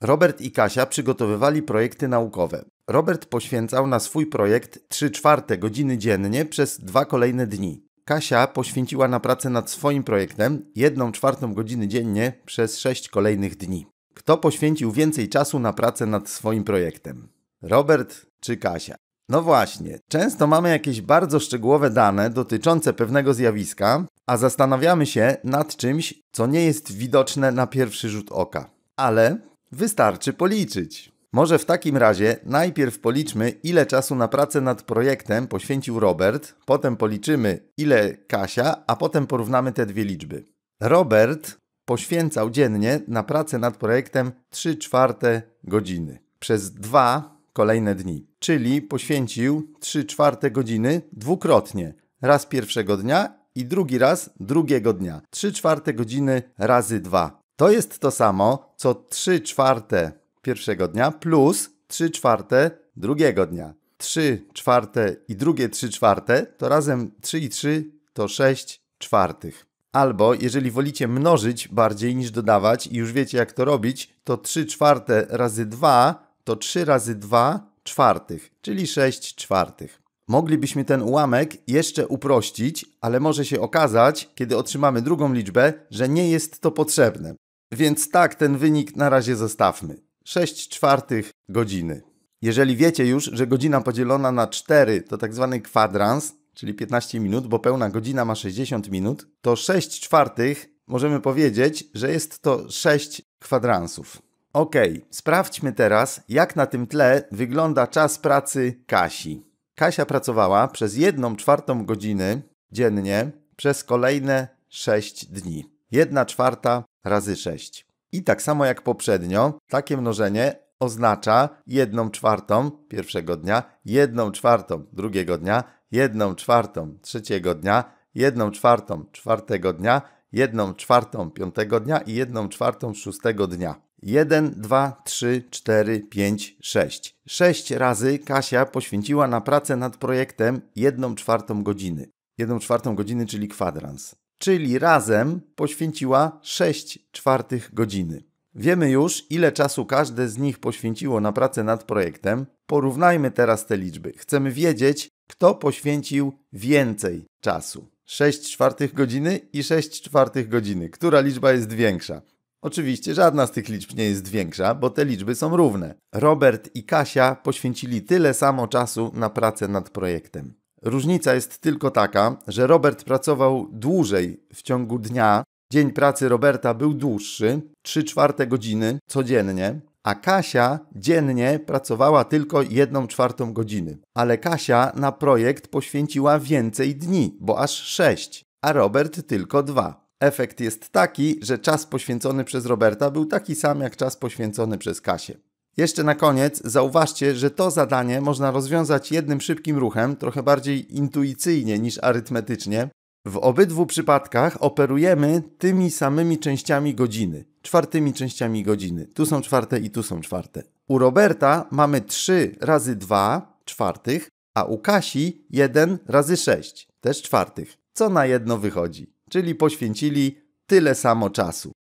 Robert i Kasia przygotowywali projekty naukowe. Robert poświęcał na swój projekt 3 czwarte godziny dziennie przez dwa kolejne dni. Kasia poświęciła na pracę nad swoim projektem 1 czwartą godziny dziennie przez 6 kolejnych dni. Kto poświęcił więcej czasu na pracę nad swoim projektem? Robert czy Kasia? No właśnie, często mamy jakieś bardzo szczegółowe dane dotyczące pewnego zjawiska, a zastanawiamy się nad czymś, co nie jest widoczne na pierwszy rzut oka. Ale Wystarczy policzyć. Może w takim razie najpierw policzmy, ile czasu na pracę nad projektem poświęcił Robert, potem policzymy, ile Kasia, a potem porównamy te dwie liczby. Robert poświęcał dziennie na pracę nad projektem 3 czwarte godziny przez dwa kolejne dni, czyli poświęcił 3 czwarte godziny dwukrotnie. Raz pierwszego dnia i drugi raz drugiego dnia. 3 czwarte godziny razy 2. To jest to samo, co 3 czwarte pierwszego dnia plus 3 czwarte drugiego dnia. 3 czwarte i drugie 3 czwarte to razem 3 i 3 to 6 czwartych. Albo jeżeli wolicie mnożyć bardziej niż dodawać i już wiecie jak to robić, to 3 czwarte razy 2 to 3 razy 2 czwartych, czyli 6 czwartych. Moglibyśmy ten ułamek jeszcze uprościć, ale może się okazać, kiedy otrzymamy drugą liczbę, że nie jest to potrzebne. Więc tak, ten wynik na razie zostawmy. 6 czwartych godziny. Jeżeli wiecie już, że godzina podzielona na 4 to tak zwany kwadrans, czyli 15 minut, bo pełna godzina ma 60 minut, to 6 czwartych możemy powiedzieć, że jest to 6 kwadransów. Ok, sprawdźmy teraz, jak na tym tle wygląda czas pracy Kasi. Kasia pracowała przez 1 czwartą godziny dziennie przez kolejne 6 dni. 1 czwarta razy 6. I tak samo jak poprzednio, takie mnożenie oznacza 1 czwartą pierwszego dnia, 1 czwartą drugiego dnia, 1 czwartą trzeciego dnia, 1 czwartą czwartego dnia, 1 czwartą piątego dnia i 1 czwartą szóstego dnia. 1, 2, 3, 4, 5, 6. Sześć razy Kasia poświęciła na pracę nad projektem 1 czwartą godziny. 1 czwartą godziny, czyli kwadrans czyli razem poświęciła 6 czwartych godziny. Wiemy już, ile czasu każde z nich poświęciło na pracę nad projektem. Porównajmy teraz te liczby. Chcemy wiedzieć, kto poświęcił więcej czasu. 6 czwartych godziny i 6 czwartych godziny. Która liczba jest większa? Oczywiście żadna z tych liczb nie jest większa, bo te liczby są równe. Robert i Kasia poświęcili tyle samo czasu na pracę nad projektem. Różnica jest tylko taka, że Robert pracował dłużej w ciągu dnia. Dzień pracy Roberta był dłuższy, 3 czwarte godziny codziennie, a Kasia dziennie pracowała tylko 1 czwartą godziny. Ale Kasia na projekt poświęciła więcej dni, bo aż 6, a Robert tylko 2. Efekt jest taki, że czas poświęcony przez Roberta był taki sam jak czas poświęcony przez Kasię. Jeszcze na koniec zauważcie, że to zadanie można rozwiązać jednym szybkim ruchem, trochę bardziej intuicyjnie niż arytmetycznie. W obydwu przypadkach operujemy tymi samymi częściami godziny, czwartymi częściami godziny. Tu są czwarte i tu są czwarte. U Roberta mamy 3 razy 2 czwartych, a u Kasi 1 razy 6, też czwartych, co na jedno wychodzi, czyli poświęcili tyle samo czasu.